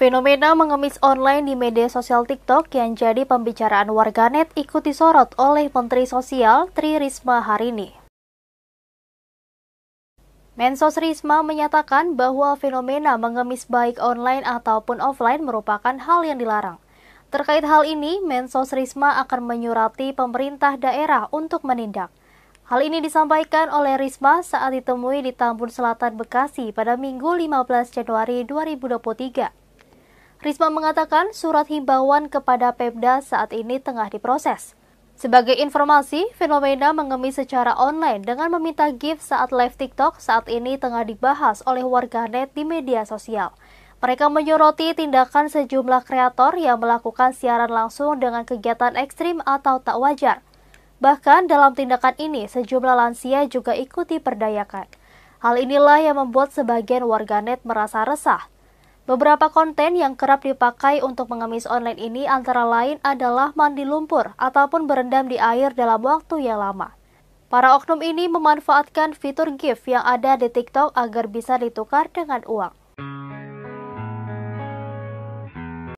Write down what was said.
Fenomena mengemis online di media sosial TikTok yang jadi pembicaraan warganet ikut disorot oleh Menteri Sosial Tri Risma hari ini. Mensos Risma menyatakan bahwa fenomena mengemis baik online ataupun offline merupakan hal yang dilarang. Terkait hal ini, Mensos Risma akan menyurati pemerintah daerah untuk menindak. Hal ini disampaikan oleh Risma saat ditemui di Tambun Selatan Bekasi pada Minggu 15 Januari 2023. Risma mengatakan surat himbauan kepada Pemda saat ini tengah diproses. Sebagai informasi, fenomena mengemis secara online dengan meminta gift saat live TikTok saat ini tengah dibahas oleh warganet di media sosial. Mereka menyoroti tindakan sejumlah kreator yang melakukan siaran langsung dengan kegiatan ekstrim atau tak wajar. Bahkan dalam tindakan ini, sejumlah lansia juga ikuti perdayakan. Hal inilah yang membuat sebagian warganet merasa resah Beberapa konten yang kerap dipakai untuk mengemis online ini antara lain adalah mandi lumpur ataupun berendam di air dalam waktu yang lama. Para oknum ini memanfaatkan fitur GIF yang ada di TikTok agar bisa ditukar dengan uang.